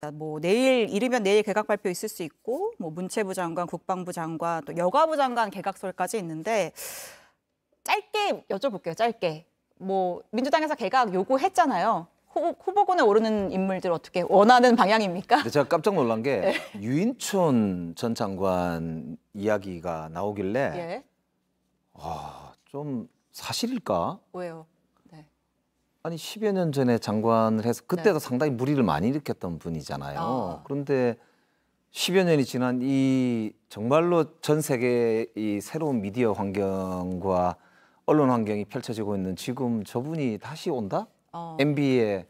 그러니까 뭐 내일 이르면 내일 개각 발표 있을 수 있고 뭐 문체부 장관, 국방부 장관, 또 여가부 장관 개각설까지 있는데 짧게 여쭤볼게요. 짧게 뭐 민주당에서 개각 요구했잖아요. 후보군에 오르는 인물들 어떻게 원하는 방향입니까? 제가 깜짝 놀란 게 네. 유인촌 전 장관 이야기가 나오길래 예. 아, 좀 사실일까? 왜요? 아니 10여 년 전에 장관을 해서 그때도 네. 상당히 무리를 많이 일으켰던 분이잖아요. 아. 그런데 10여 년이 지난 이 정말로 전 세계의 새로운 미디어 환경과 언론 환경이 펼쳐지고 있는 지금 저분이 다시 온다? 어. MB에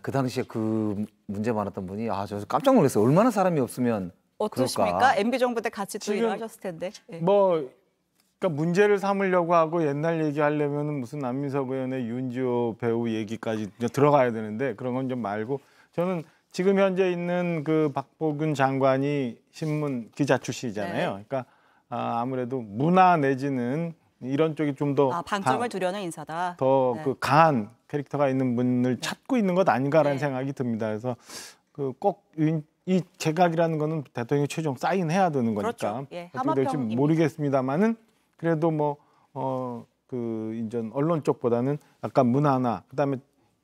그 당시에 그 문제 많았던 분이 아저 깜짝 놀랐어요. 얼마나 사람이 없으면 어떠십니까? 그럴까? MB 정부 때 같이 또 일하셨을 텐데. 예. 뭐 그러니까 문제를 삼으려고 하고 옛날 얘기하려면 무슨 남민석 의원의 윤지호 배우 얘기까지 들어가야 되는데 그런 건 좀 말고 저는 지금 현재 있는 그 박보균 장관이 신문 기자 출신이잖아요. 네. 그러니까 아, 아무래도 문화 내지는 이런 쪽이 좀더 아, 방점을 두려는 인사다. 더그 네. 그 강한 캐릭터가 있는 분을 네. 찾고 있는 것 아닌가라는 네. 생각이 듭니다. 그래서 그꼭이 이 제각이라는 거는 대통령이 최종 사인해야 되는 거니까 그렇죠. 예, 어떻게 될지 모르겠습니다만은 그래도 뭐 어 그인제 언론 쪽보다는 약간 문화나 그다음에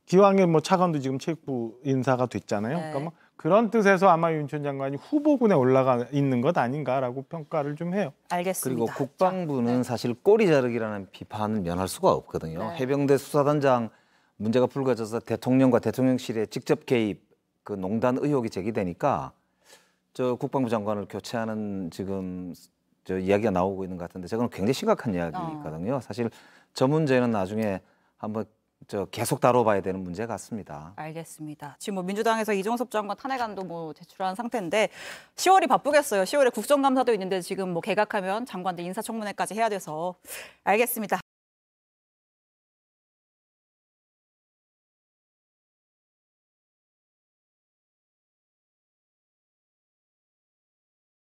기왕에 뭐 차관도 지금 체육부 인사가 됐잖아요. 네. 그러니까 뭐 그런 뜻에서 아마 윤전 장관이 후보군에 올라가 있는 것 아닌가라고 평가를 좀 해요. 알겠습니다. 그리고 국방부는 네. 사실 꼬리 자르기라는 비판은 면할 수가 없거든요. 네. 해병대 수사단장 문제가 불거져서 대통령과 대통령실에 직접 개입 그 농단 의혹이 제기되니까 저 국방부 장관을 교체하는 지금 저 이야기가 나오고 있는 것 같은데 제가 굉장히 심각한 이야기거든요. 어. 사실 저 문제는 나중에 한번 저 계속 다뤄봐야 되는 문제 같습니다. 알겠습니다. 지금 뭐 민주당에서 이종섭 장관 탄핵안도 뭐 제출한 상태인데 10월이 바쁘겠어요. 10월에 국정감사도 있는데 지금 뭐 개각하면 장관들 인사청문회까지 해야 돼서 알겠습니다.